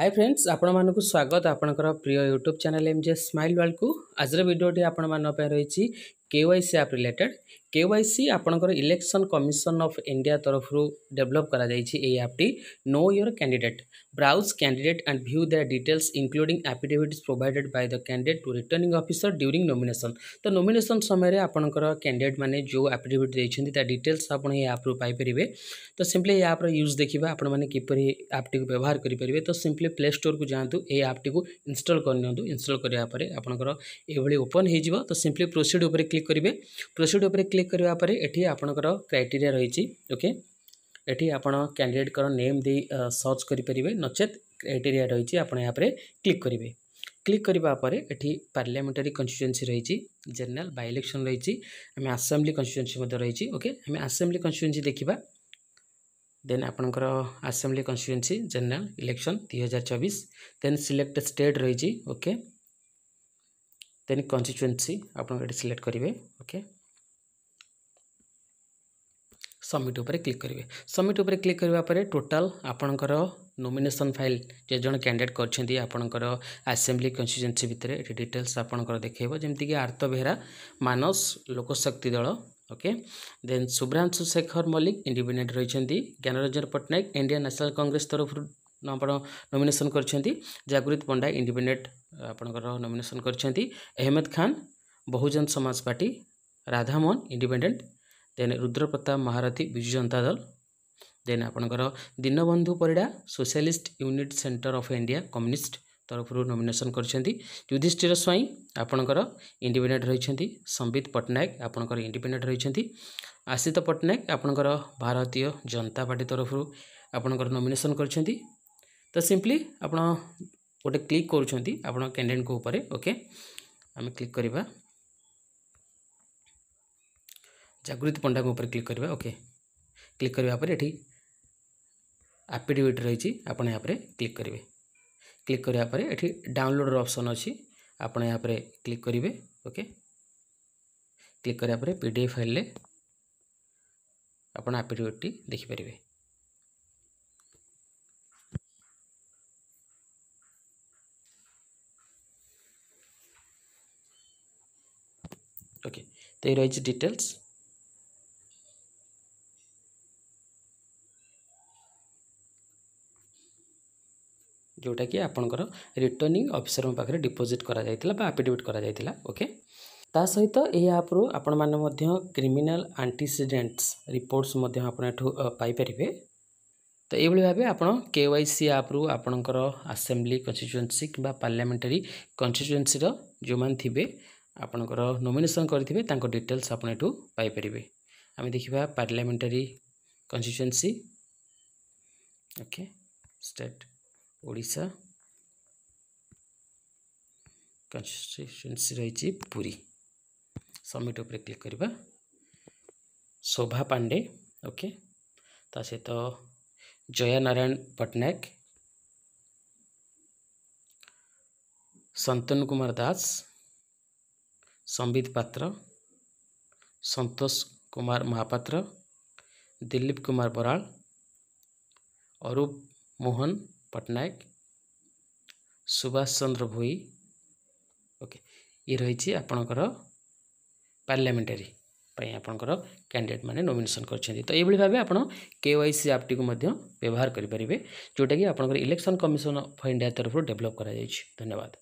high friends ଆପଣମାନଙ୍କୁ ସ୍ୱାଗତ ଆପଣଙ୍କର ପ୍ରିୟ YouTube channel M J smile ୱାର୍ଲଡକୁ ଆଜିର ଭିଡ଼ିଓଟି ଆପଣମାନଙ୍କ ପାଇଁ ରହିଛି के वाई सी आप रिलेटेड के वाई सी आपंकर इलेक्शन कमिशन अफ इंडिया तरफ डेभलप कर आप्टी know your candidate browse candidate and view their details including affidavit provided by the candidate to returning officer during nomination तो नोमेसन समय आपंकर कैंडिडेट मैंने जो आफिडेट देखते डिटेल्स आप्रुपे तो सीम्पली आप्र यूज देखिए आपर आप्टी व्यवहार करें तो सीम्पली प्ले स्टोर को जातु ये आप्टी को इनस्टल करनी इनस्टल करापर आपर यह ओपन हो तो सीम्पली प्रोसीड उपलब्ध ক্লিক করবে প্রোসিড উপরে ক্লিক করা পরে এটি আপনার ক্রাইটেরিয়া রয়েছে ওকে এটি আপনার ক্যান্ডিডেটর নেম দিয়ে সর্চ করে পারে নচেত ক্রাইটেরিয়া রয়েছে আপনার এপরে ক্লিক করবে ক্লিক করা পরে এটি পার্লামেটারি কনস্টিটুয়েন্সি রয়েছে জেনারেল বাই ইলেকশন রয়েছে আমি আসামলি কনস্টিটুয়েন্সি মধ্যে রয়েছে ওকে আমি আসামলি কনস্টিটুয়েন্সি দেখা ଦେନ୍ ଆପଣଙ୍କର ଆସେମ୍ବ୍ଲି କନଷ୍ଟିଚୁଏନ୍ସି ଜେନେରାଲ ଇଲେକ୍ସନ୍ ଦୁଇ ହଜାର ଚବିଶ ଦେନ୍ ସିଲେକ୍ଟ ଷ୍ଟେଟ୍ ରହିଛି ଓକେ ଦେନ୍ କନ୍ଷ୍ଟିଚୁଏନ୍ସି ଆପଣ ଏଠି ସିଲେକ୍ଟ କରିବେ ଓକେ ସବମିଟ୍ ଉପରେ କ୍ଲିକ୍ କରିବେ ସବମିଟ୍ ଉପରେ କ୍ଲିକ୍ କରିବା ପରେ ଟୋଟାଲ୍ ଆପଣଙ୍କର ନୋମିନେସନ୍ ଫାଇଲ୍ ଯେ ଜଣେ କ୍ୟାଣ୍ଡିଡେଟ୍ କରିଛନ୍ତି ଆପଣଙ୍କର ଆସେମ୍ବ୍ଲି କନ୍ଷ୍ଟିଚୁଏନ୍ସି ଭିତରେ ଏଠି ଡିଟେଲ୍ସ ଆପଣଙ୍କର ଦେଖାଇବ ଯେମିତିକି ଆର୍ତ୍ତ Behera Manas Lokshakti Dal okay then Subhranshu Sekhar Mallick independent ରହିଛନ୍ତି Gyanaranjan Pattnaik Indian National Congress ତରଫରୁ ନା ଆପଣ ନୋମିନେସନ୍ କରିଛନ୍ତି ଜାଗୃତ ପଣ୍ଡା ଇଣ୍ଡିପେଣ୍ଡେଣ୍ଟ ଆପଣଙ୍କର ନୋମିନେସନ୍ କରିଛନ୍ତି Ahmad Khan Bahujan Samaj party Radhamohan independent then Rudrapratap Maharathi Biju Janata Dal then ଆପଣଙ୍କର Dinabandhu Parida socialist unit centre of India communist ତରଫରୁ ନୋମିନେସନ୍ କରିଛନ୍ତି ଯୁଧିଷ୍ଠିର ସ୍ୱାଇଁ ଆପଣଙ୍କର ଇଣ୍ଡିପେଣ୍ଡେଣ୍ଟ ରହିଛନ୍ତି ସମ୍ବିତ ପଟ୍ଟନାୟକ ଆପଣଙ୍କର ଇଣ୍ଡିପେଣ୍ଡେଣ୍ଟ ରହିଛନ୍ତି ଆଶିତ ପଟ୍ଟନାୟକ ଆପଣଙ୍କର ଭାରତୀୟ ଜନତା ପାର୍ଟି ତରଫରୁ ଆପଣଙ୍କର ନୋମିନେସନ୍ କରିଛନ୍ତି ତ ସିମ୍ପଲି ଆପଣ ଗୋଟେ କ୍ଲିକ୍ କରୁଛନ୍ତି ଆପଣ କ୍ୟାଣ୍ଡିଡେଟ୍ଙ୍କ ଉପରେ ଓକେ ଆମେ କ୍ଲିକ୍ କରିବା ଜାଗୃତି ପଣ୍ଡାଙ୍କ ଉପରେ କ୍ଲିକ୍ କରିବା ଓକେ କ୍ଲିକ୍ କରିବା ପରେ ଏଠି ଆଫିଡେଭିଟ୍ ରହିଛି ଆପଣ ଏହା ଉପରେ କ୍ଲିକ୍ କରିବେ କ୍ଲିକ୍ କରିବା ପରେ ଏଠି ଡାଉନଲୋଡ଼ର ଅପସନ୍ ଅଛି ଆପଣ ଏହା ଉପରେ କ୍ଲିକ୍ କରିବେ ଓକେ କ୍ଲିକ୍ କରିବା ପରେ ପି ଡି ଏଫ୍ ଫାଇଲ୍ରେ ଆପଣ ଆଫିଡେଭିଟ୍ଟି ଦେଖିପାରିବେ ओके तो ये रही डिटेल्स जोटा कि आपंकर रिटर्निंग अफिसर पाखे डिपोजिट कर आफिडेविट कर ओके ता सहित यह आप्रु आपण मैंने क्रिमिनाल आंटीसीडेन्ट्स रिपोर्टस पाइपर तो यह भाव आपत के वाई सी आप्रु आपंकर आसेम्ली कन्स्टिट्युएन्सी कि पार्लियामेंटरी कन्स्टिट्युएन्सी जो मैंने ଆପଣଙ୍କର ନୋମିନେସନ୍ କରିଥିବେ ତାଙ୍କ ଡିଟେଲ୍ସ ଆପଣ ଏଠୁ ପାଇପାରିବେ ଆମେ ଦେଖିବା parliamentary constituency okay state Odisha constituency ରହିଛି ପୁରୀ ସବମିଟ୍ ଉପରେ କ୍ଲିକ୍ କରିବା ଶୋଭା ପାଣ୍ଡେ ଓକେ ତା ସହିତ ଜୟା ନାରାୟଣ ପଟ୍ଟନାୟକ ସନ୍ତନ କୁମାର ଦାସ ସମ୍ବିତ ପାତ୍ର ସନ୍ତୋଷ କୁମାର ମହାପାତ୍ର ଦିଲ୍ଲୀପ କୁମାର ବରାଳ ଅରୁପ ମୋହନ ପଟ୍ଟନାୟକ ସୁଭାଷ ଚନ୍ଦ୍ର ଭୋଇ ଓକେ ଇଏ ରହିଛି ଆପଣଙ୍କର ପାର୍ଲାମେଣ୍ଟାରୀ ପାଇଁ ଆପଣଙ୍କର କ୍ୟାଣ୍ଡିଡେଟ୍ ମାନେ ନୋମିନେସନ୍ କରିଛନ୍ତି ତ ଏଇଭଳି ଭାବେ ଆପଣ କେ ୱାଇ ସି ଆପ୍ଟିକୁ ମଧ୍ୟ ବ୍ୟବହାର କରିପାରିବେ ଯେଉଁଟାକି ଆପଣଙ୍କର ଇଲେକ୍ସନ୍ କମିଶନ୍ ଅଫ୍ ଇଣ୍ଡିଆ ତରଫରୁ ଡେଭଲପ୍ କରାଯାଇଛି ଧନ୍ୟବାଦ